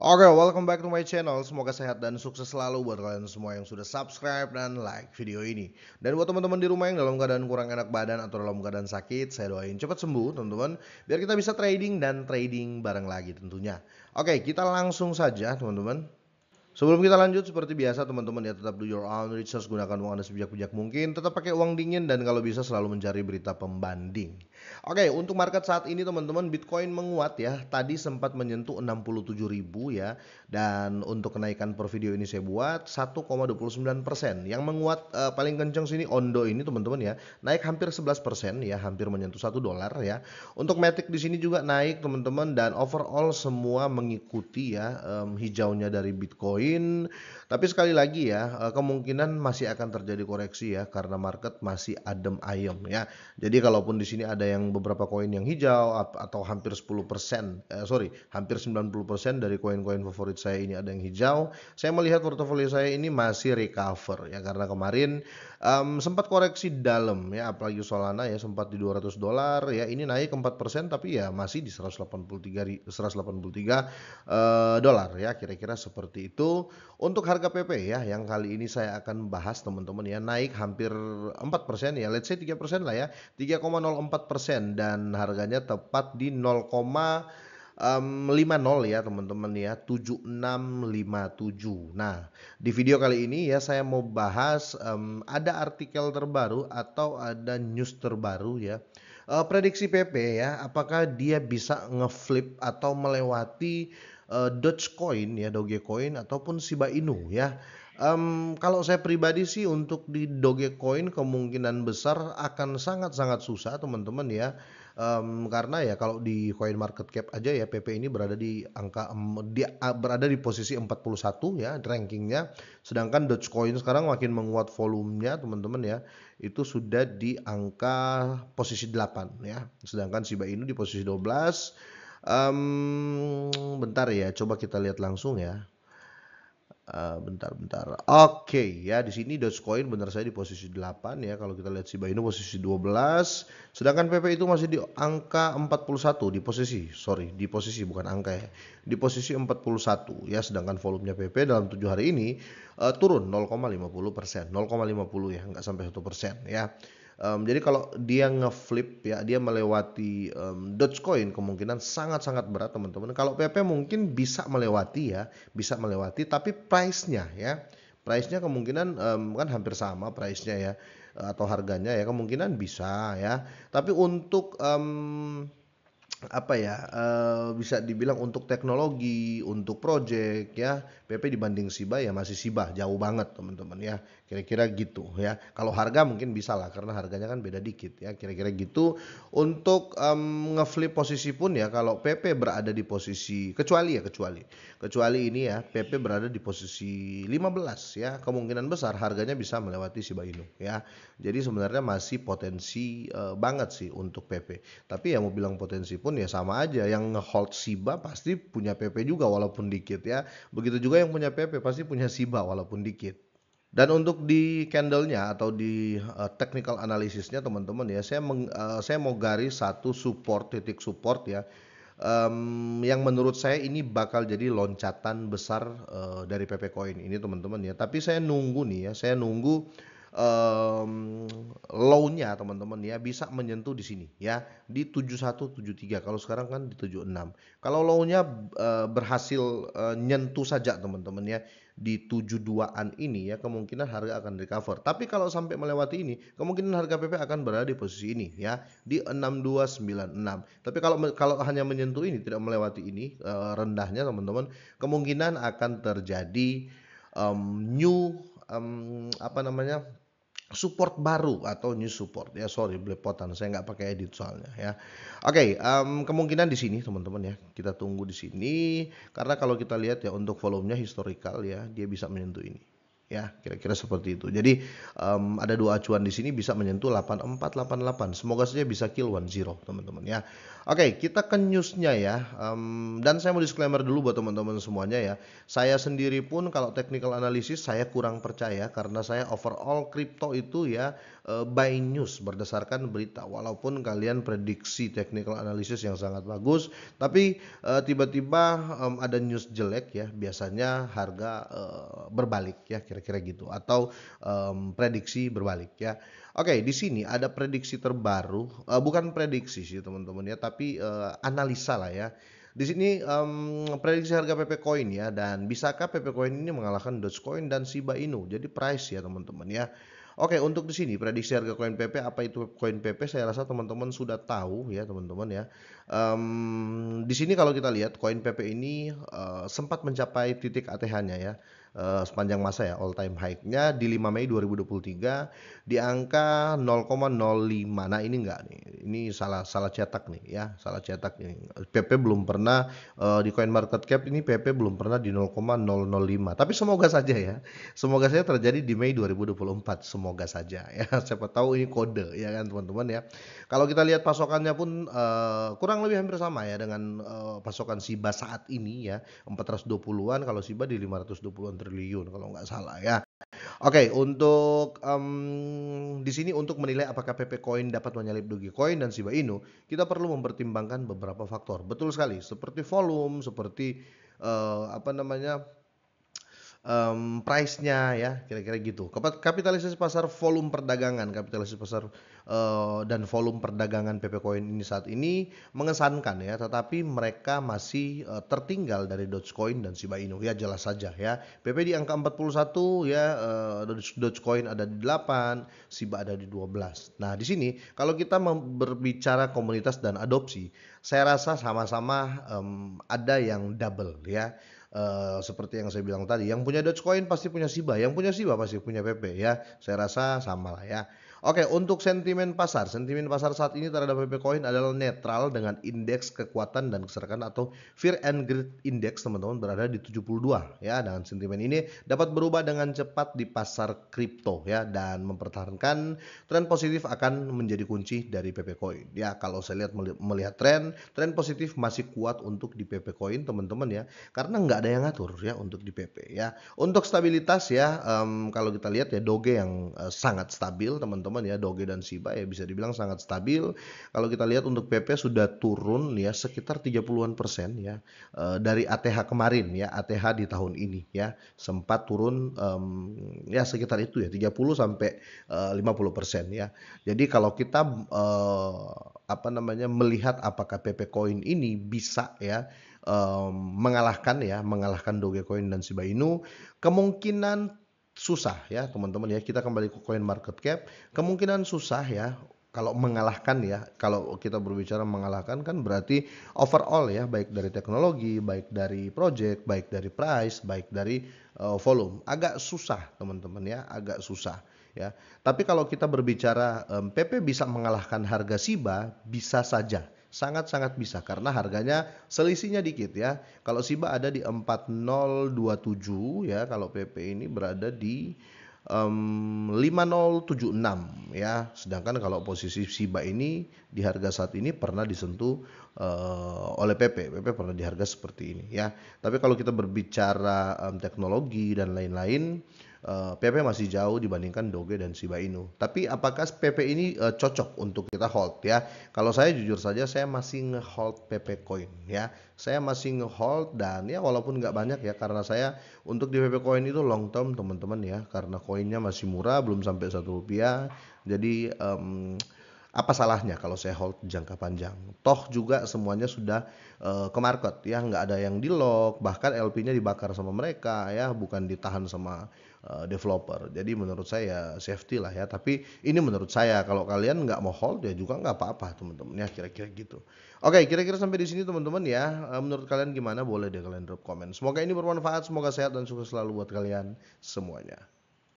Oke, okay, welcome back to my channel. Semoga sehat dan sukses selalu buat kalian semua yang sudah subscribe dan like video ini. Dan buat teman-teman di rumah yang dalam keadaan kurang enak badan atau dalam keadaan sakit, saya doain cepat sembuh, teman-teman, biar kita bisa trading dan trading bareng lagi tentunya. Oke, okay, kita langsung saja, teman-teman. Sebelum kita lanjut, seperti biasa teman-teman ya tetap do your own research, gunakan uang Anda sebijak-bijak mungkin, tetap pakai uang dingin dan kalau bisa selalu mencari berita pembanding. Oke, untuk market saat ini teman-teman Bitcoin menguat ya. Tadi sempat menyentuh 67 ribu ya. Dan untuk kenaikan per video ini saya buat 1,29%. Yang menguat uh, paling kenceng sini Ondo ini teman-teman ya. Naik hampir 11% ya, hampir menyentuh 1 dolar ya. Untuk Matic di sini juga naik teman-teman dan overall semua mengikuti ya um, hijaunya dari Bitcoin. Tapi sekali lagi ya, eh, kemungkinan masih akan terjadi koreksi ya karena market masih adem ayem ya. Jadi kalaupun di sini ada yang beberapa koin yang hijau atau hampir 10% eh, sorry hampir 90% dari koin-koin favorit saya ini ada yang hijau saya melihat portofolio saya ini masih recover ya karena kemarin um, sempat koreksi dalam ya apalagi Solana ya sempat di 200 dolar ya ini naik 4% tapi ya masih di 183 183 uh, dolar ya kira-kira seperti itu untuk harga PP ya yang kali ini saya akan bahas teman-teman ya naik hampir 4% ya let's say 3% lah ya 3,04% dan harganya tepat di 0, um, 5 ya teman-teman ya 7657. Nah, di video kali ini ya saya mau bahas um, ada artikel terbaru atau ada news terbaru ya. Uh, prediksi PP ya, apakah dia bisa ngeflip atau melewati uh, Dogecoin ya, Dogecoin ataupun Shiba Inu ya. Um, kalau saya pribadi sih untuk di Dogecoin kemungkinan besar akan sangat-sangat susah teman-teman ya um, karena ya kalau di coin market cap aja ya PP ini berada di angka um, dia berada di posisi 41 ya rankingnya sedangkan Dogecoin sekarang makin menguat volumenya teman-teman ya itu sudah di angka posisi 8 ya sedangkan Shiba Inu di posisi 12 um, bentar ya coba kita lihat langsung ya bentar-bentar. Eh, uh, Oke okay, ya di sini Dogecoin benar saya di posisi 8 ya kalau kita lihat Shiba Inu posisi 12 sedangkan PP itu masih di angka 41 di posisi sorry di posisi bukan angka ya di posisi 41 ya sedangkan volumenya PP dalam tujuh hari ini uh, turun 0,50 persen 0,50 ya enggak sampai satu persen ya Um, jadi kalau dia ngeflip ya dia melewati um, Dogecoin kemungkinan sangat-sangat berat teman-teman. Kalau PP mungkin bisa melewati ya, bisa melewati tapi price-nya ya. Price-nya kemungkinan um, kan hampir sama price-nya ya atau harganya ya kemungkinan bisa ya. Tapi untuk um, apa ya uh, bisa dibilang untuk teknologi untuk project ya PP dibanding Siba ya masih Siba jauh banget teman-teman ya kira-kira gitu ya kalau harga mungkin bisa lah karena harganya kan beda dikit ya kira-kira gitu untuk um, ngeflip posisi pun ya kalau PP berada di posisi kecuali ya kecuali kecuali ini ya PP berada di posisi 15 ya kemungkinan besar harganya bisa melewati Siba Inu ya jadi sebenarnya masih potensi uh, banget sih untuk PP tapi ya mau bilang potensi pun pun ya sama aja yang ngehold Siba pasti punya PP juga walaupun dikit ya begitu juga yang punya PP pasti punya Siba walaupun dikit dan untuk di candlenya atau di uh, technical analisisnya teman-teman ya saya meng, uh, saya mau garis satu support titik support ya um, yang menurut saya ini bakal jadi loncatan besar uh, dari PP Coin ini teman-teman ya tapi saya nunggu nih ya saya nunggu um, low-nya teman-teman ya bisa menyentuh di sini ya di 7173 kalau sekarang kan di 76. Kalau low-nya uh, e, berhasil uh, nyentuh saja teman-teman ya di 72-an ini ya kemungkinan harga akan recover. Tapi kalau sampai melewati ini kemungkinan harga PP akan berada di posisi ini ya di 6296. Tapi kalau kalau hanya menyentuh ini tidak melewati ini uh, rendahnya teman-teman kemungkinan akan terjadi um, new um, apa namanya support baru atau new support ya sorry belepotan saya nggak pakai edit soalnya ya oke okay, um, kemungkinan di sini teman-teman ya kita tunggu di sini karena kalau kita lihat ya untuk volumenya historical ya dia bisa menyentuh ini ya kira-kira seperti itu. Jadi um, ada dua acuan di sini bisa menyentuh 8488. Semoga saja bisa kill 10 teman-teman ya. Oke, okay, kita ke newsnya ya. Um, dan saya mau disclaimer dulu buat teman-teman semuanya ya. Saya sendiri pun kalau technical analysis saya kurang percaya karena saya overall crypto itu ya Eh, by news berdasarkan berita walaupun kalian prediksi technical analysis yang sangat bagus tapi eh, tiba-tiba um, ada news jelek ya biasanya harga uh, berbalik ya kira-kira gitu atau um, prediksi berbalik ya oke di sini ada prediksi terbaru uh, bukan prediksi sih teman-teman ya tapi uh, analisa lah ya di sini um, prediksi harga PP Coin ya dan bisakah PP Coin ini mengalahkan Dogecoin dan Shiba Inu jadi price ya teman-teman ya Oke, untuk di sini prediksi harga koin PP apa itu koin PP? Saya rasa teman-teman sudah tahu ya, teman-teman ya. Um, di sini kalau kita lihat koin PP ini uh, sempat mencapai titik ATH-nya ya uh, sepanjang masa ya all time high-nya di 5 Mei 2023 di angka 0,05. Nah, ini enggak nih. Ini salah salah cetak nih ya, salah cetak nih. PP belum pernah uh, di coin market cap ini PP belum pernah di 0,005. Tapi semoga saja ya. Semoga saja terjadi di Mei 2024, semoga saja ya. Siapa tahu ini kode ya kan teman-teman ya. Kalau kita lihat pasokannya pun uh, kurang kurang lebih hampir sama ya dengan uh, pasokan Siba saat ini ya 420-an kalau Siba di 520-an triliun kalau nggak salah ya. Oke, okay, untuk um, di sini untuk menilai apakah PP Coin dapat menyalip Dogecoin dan Siba Inu, kita perlu mempertimbangkan beberapa faktor. Betul sekali, seperti volume, seperti uh, apa namanya um, price-nya ya kira-kira gitu. Kapitalisasi pasar volume perdagangan, kapitalisasi pasar uh, dan volume perdagangan PP Coin ini saat ini mengesankan ya, tetapi mereka masih uh, tertinggal dari Dogecoin dan Shiba Inu ya jelas saja ya. PP di angka 41 ya uh, Dogecoin ada di 8, Shiba ada di 12. Nah, di sini kalau kita berbicara komunitas dan adopsi, saya rasa sama-sama um, ada yang double ya Eh, seperti yang saya bilang tadi, yang punya Dogecoin pasti punya Shiba, yang punya Shiba pasti punya PP ya. Saya rasa sama lah ya. Oke, untuk sentimen pasar, sentimen pasar saat ini terhadap PP Coin adalah netral dengan indeks kekuatan dan keserakan atau Fear and Greed Index teman-teman berada di 72 ya. Dengan sentimen ini dapat berubah dengan cepat di pasar kripto ya dan mempertahankan tren positif akan menjadi kunci dari PP Coin. Ya, kalau saya lihat melihat tren, tren positif masih kuat untuk di PP Coin teman-teman ya. Karena nggak ada yang ngatur ya untuk di PP ya. Untuk stabilitas ya um, kalau kita lihat ya Doge yang uh, sangat stabil teman-teman teman-teman ya Doge dan Shiba ya bisa dibilang sangat stabil. Kalau kita lihat untuk PP sudah turun ya sekitar 30-an persen ya eh, dari ATH kemarin ya ATH di tahun ini ya sempat turun um, ya sekitar itu ya 30 sampai eh, uh, 50 persen ya. Jadi kalau kita uh, apa namanya melihat apakah PP koin ini bisa ya um, mengalahkan ya mengalahkan Dogecoin dan Shiba Inu kemungkinan susah ya teman-teman ya kita kembali ke coin market cap kemungkinan susah ya kalau mengalahkan ya kalau kita berbicara mengalahkan kan berarti overall ya baik dari teknologi baik dari project baik dari price baik dari uh, volume agak susah teman-teman ya agak susah ya tapi kalau kita berbicara um, PP bisa mengalahkan harga SIBA bisa saja sangat-sangat bisa karena harganya selisihnya dikit ya. Kalau Siba ada di 4027 ya, kalau PP ini berada di um, 5076 ya. Sedangkan kalau posisi Siba ini di harga saat ini pernah disentuh uh, oleh PP. PP pernah di harga seperti ini ya. Tapi kalau kita berbicara um, teknologi dan lain-lain PP eh, masih jauh dibandingkan Doge dan Shiba Inu. Tapi apakah PP ini uh, cocok untuk kita hold ya? Kalau saya jujur saja saya masih ngehold PP Coin ya. Saya masih ngehold dan ya walaupun nggak banyak ya karena saya untuk di PP Coin itu long term teman-teman ya karena koinnya masih murah belum sampai satu rupiah. Jadi um, apa salahnya kalau saya hold jangka panjang? Toh juga semuanya sudah uh, ke market ya, nggak ada yang di lock, bahkan LP-nya dibakar sama mereka ya, bukan ditahan sama uh, developer. Jadi menurut saya ya safety lah ya, tapi ini menurut saya kalau kalian nggak mau hold ya juga nggak apa-apa teman-teman ya, kira-kira gitu. Oke, kira-kira sampai di sini teman-teman ya. Eh, menurut kalian gimana? Boleh deh kalian drop komen. Semoga ini bermanfaat, semoga sehat dan sukses selalu buat kalian semuanya.